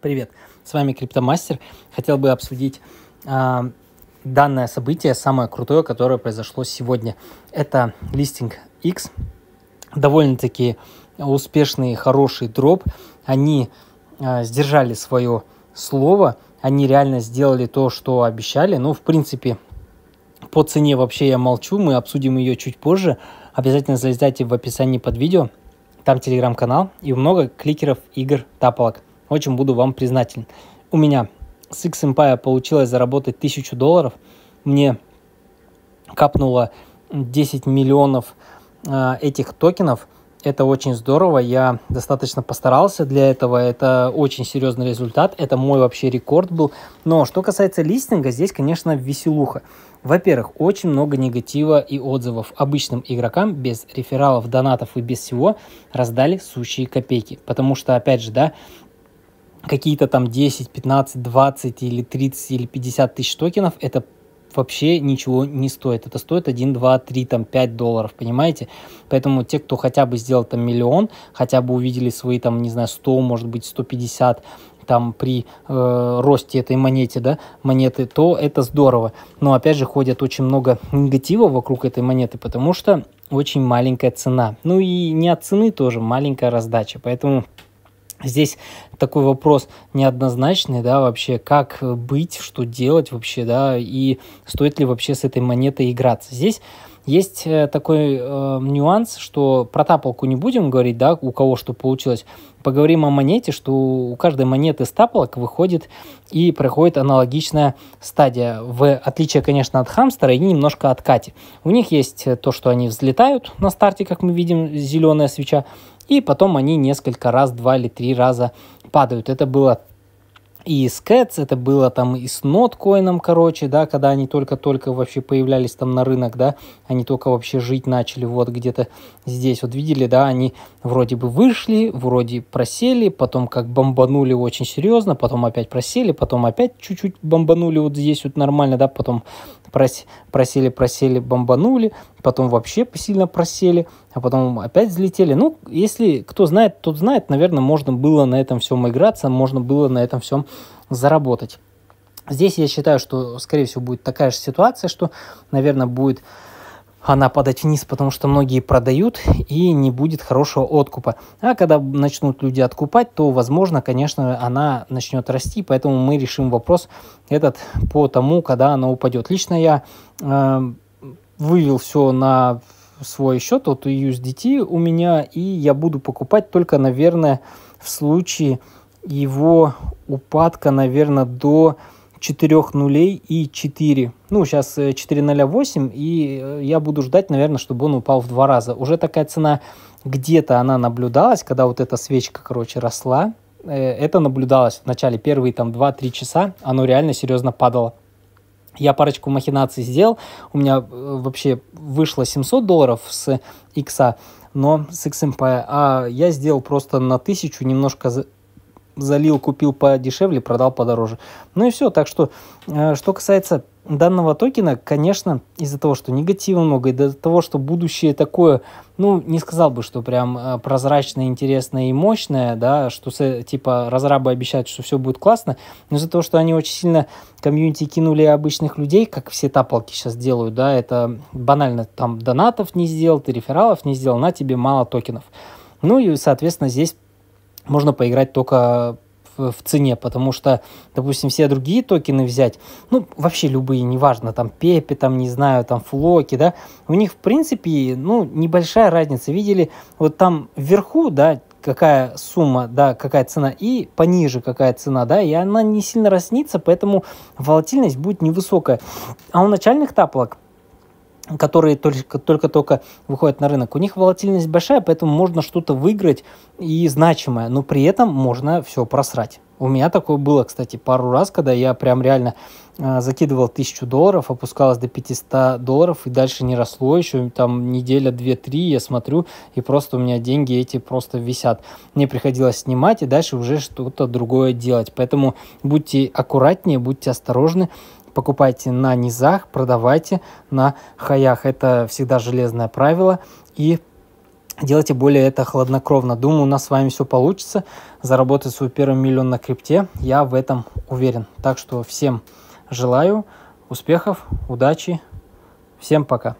Привет, с вами Криптомастер. Хотел бы обсудить э, данное событие, самое крутое, которое произошло сегодня. Это листинг X. Довольно-таки успешный, хороший дроп. Они э, сдержали свое слово, они реально сделали то, что обещали. Ну, в принципе, по цене вообще я молчу, мы обсудим ее чуть позже. Обязательно залезайте в описании под видео, там телеграм-канал и много кликеров, игр, тапалок. Очень буду вам признателен. У меня с X Empire получилось заработать 1000 долларов. Мне капнуло 10 миллионов э, этих токенов. Это очень здорово. Я достаточно постарался для этого. Это очень серьезный результат. Это мой вообще рекорд был. Но что касается листинга, здесь, конечно, веселуха. Во-первых, очень много негатива и отзывов. Обычным игрокам без рефералов, донатов и без всего раздали сущие копейки. Потому что, опять же, да, какие-то там 10, 15, 20 или 30 или 50 тысяч токенов, это вообще ничего не стоит. Это стоит 1, 2, 3, там 5 долларов, понимаете? Поэтому те, кто хотя бы сделал там миллион, хотя бы увидели свои там, не знаю, 100, может быть, 150 там при э, росте этой монеты да, монеты, то это здорово. Но опять же ходят очень много негатива вокруг этой монеты, потому что очень маленькая цена. Ну и не от цены тоже маленькая раздача. Поэтому Здесь такой вопрос неоднозначный, да, вообще, как быть, что делать вообще, да, и стоит ли вообще с этой монетой играться. Здесь есть э, такой э, нюанс, что про тапалку не будем говорить, да, у кого что получилось. Поговорим о монете, что у каждой монеты с тапалок выходит и проходит аналогичная стадия. В отличие, конечно, от хамстера и немножко от Кати. У них есть э, то, что они взлетают на старте, как мы видим, зеленая свеча, и потом они несколько раз, два или три раза падают. Это было и с Cats, это было там и с Ноткоином, короче, да, когда они только-только вообще появлялись там на рынок, да, они только вообще жить начали вот где-то здесь, вот видели, да, они вроде бы вышли, вроде просели, потом как бомбанули очень серьезно, потом опять просели, потом опять чуть-чуть бомбанули вот здесь вот нормально, да, потом просили просили просели, бомбанули, потом вообще сильно просели, а потом опять взлетели. Ну, если кто знает, тот знает, наверное, можно было на этом всем играться, можно было на этом всем заработать. Здесь я считаю, что, скорее всего, будет такая же ситуация, что, наверное, будет она падать вниз, потому что многие продают и не будет хорошего откупа. А когда начнут люди откупать, то, возможно, конечно, она начнет расти, поэтому мы решим вопрос этот по тому, когда она упадет. Лично я э, вывел все на свой счет, вот USDT у меня, и я буду покупать только, наверное, в случае его упадка, наверное, до четырех нулей и 4. Ну, сейчас 4,08, э, и э, я буду ждать, наверное, чтобы он упал в два раза. Уже такая цена где-то она наблюдалась, когда вот эта свечка, короче, росла. Э, это наблюдалось в начале первые там 2-3 часа, оно реально серьезно падало. Я парочку махинаций сделал, у меня вообще вышло 700 долларов с икса, но с XMP, эм а я сделал просто на тысячу немножко залил, купил подешевле, продал подороже. Ну и все. Так что, э, что касается данного токена, конечно, из-за того, что негатива много, из-за того, что будущее такое, ну, не сказал бы, что прям э, прозрачное, интересное и мощное, да, что типа разрабы обещают, что все будет классно, но из-за того, что они очень сильно комьюнити кинули обычных людей, как все тапалки сейчас делают, да, это банально, там, донатов не сделал, ты рефералов не сделал, на тебе мало токенов. Ну и, соответственно, здесь можно поиграть только в цене, потому что, допустим, все другие токены взять, ну, вообще любые, неважно, там, Пепи, там, не знаю, там, Флоки, да, у них, в принципе, ну, небольшая разница. Видели, вот там вверху, да, какая сумма, да, какая цена, и пониже какая цена, да, и она не сильно разнится, поэтому волатильность будет невысокая. А у начальных таплок – которые только-только выходят на рынок, у них волатильность большая, поэтому можно что-то выиграть и значимое, но при этом можно все просрать. У меня такое было, кстати, пару раз, когда я прям реально э, закидывал тысячу долларов, опускалось до 500 долларов, и дальше не росло еще, там неделя, две-три, я смотрю, и просто у меня деньги эти просто висят. Мне приходилось снимать и дальше уже что-то другое делать. Поэтому будьте аккуратнее, будьте осторожны, покупайте на низах, продавайте на хаях. Это всегда железное правило. И Делайте более это хладнокровно. Думаю, у нас с вами все получится. Заработать свой первый миллион на крипте. Я в этом уверен. Так что всем желаю успехов, удачи. Всем пока.